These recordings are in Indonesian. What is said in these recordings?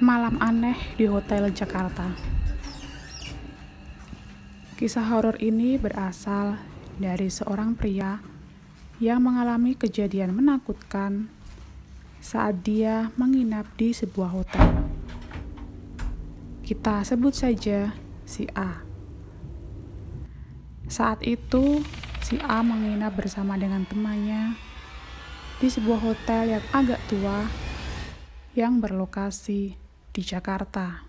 Malam aneh di Hotel Jakarta. Kisah horor ini berasal dari seorang pria yang mengalami kejadian menakutkan saat dia menginap di sebuah hotel. Kita sebut saja si A. Saat itu, si A menginap bersama dengan temannya di sebuah hotel yang agak tua yang berlokasi di Jakarta.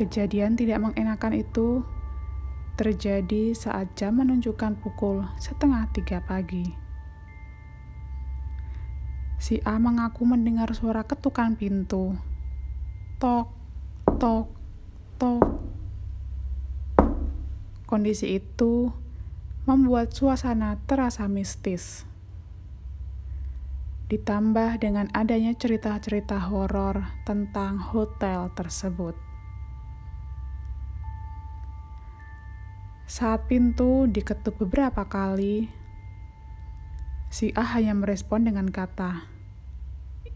Kejadian tidak mengenakan itu terjadi saat jam menunjukkan pukul setengah tiga pagi. Si A mengaku mendengar suara ketukan pintu. Tok, tok, tok. Kondisi itu membuat suasana terasa mistis ditambah dengan adanya cerita-cerita horor tentang hotel tersebut. Saat pintu diketuk beberapa kali, si A hanya merespon dengan kata,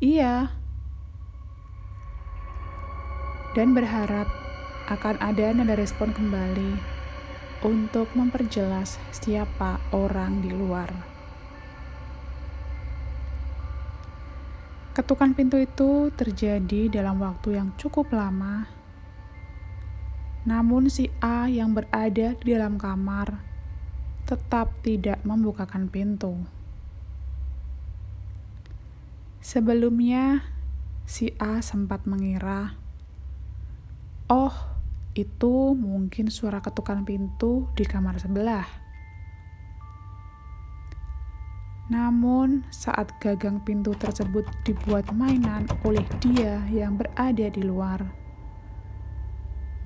"Iya." Dan berharap akan ada nada respon kembali untuk memperjelas siapa orang di luar. Ketukan pintu itu terjadi dalam waktu yang cukup lama. Namun si A yang berada di dalam kamar tetap tidak membukakan pintu. Sebelumnya, si A sempat mengira, "Oh, itu mungkin suara ketukan pintu di kamar sebelah." Namun, saat gagang pintu tersebut dibuat mainan oleh dia yang berada di luar,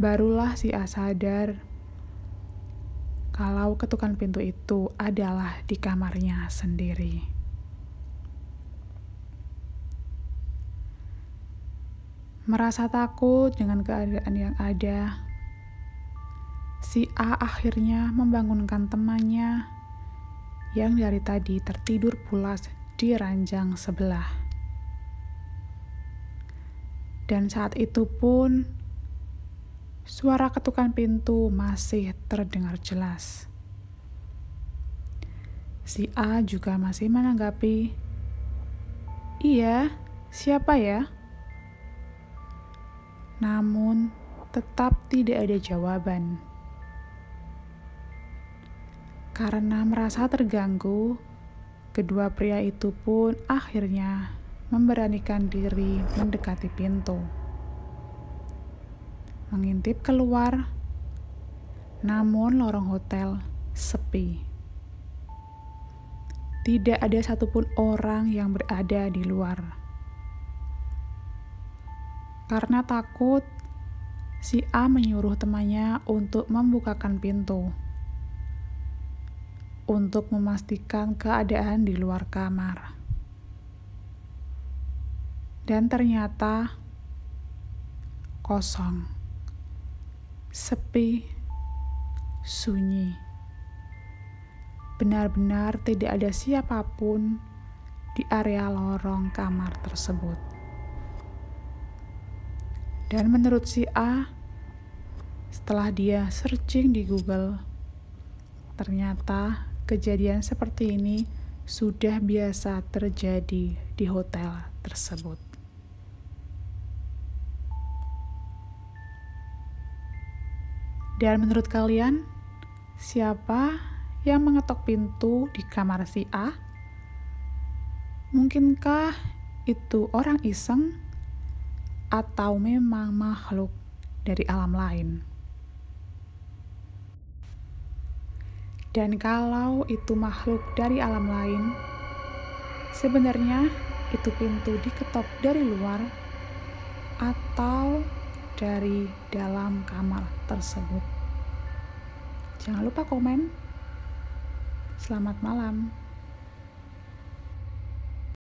barulah si A sadar kalau ketukan pintu itu adalah di kamarnya sendiri. Merasa takut dengan keadaan yang ada, si A akhirnya membangunkan temannya yang dari tadi tertidur pulas di ranjang sebelah. Dan saat itu pun, suara ketukan pintu masih terdengar jelas. Si A juga masih menanggapi, "Iya, siapa ya?" Namun, tetap tidak ada jawaban. Karena merasa terganggu, kedua pria itu pun akhirnya memberanikan diri mendekati pintu. Mengintip keluar, namun lorong hotel sepi. Tidak ada satupun orang yang berada di luar. Karena takut, si A menyuruh temannya untuk membukakan pintu untuk memastikan keadaan di luar kamar. Dan ternyata kosong, sepi, sunyi. Benar-benar tidak ada siapapun di area lorong kamar tersebut. Dan menurut si A, setelah dia searching di Google, ternyata kejadian seperti ini sudah biasa terjadi di hotel tersebut. Dan menurut kalian, siapa yang mengetok pintu di kamar si A? Mungkinkah itu orang iseng atau memang makhluk dari alam lain? Dan kalau itu makhluk dari alam lain, sebenarnya itu pintu diketok dari luar atau dari dalam kamar tersebut. Jangan lupa komen. Selamat malam.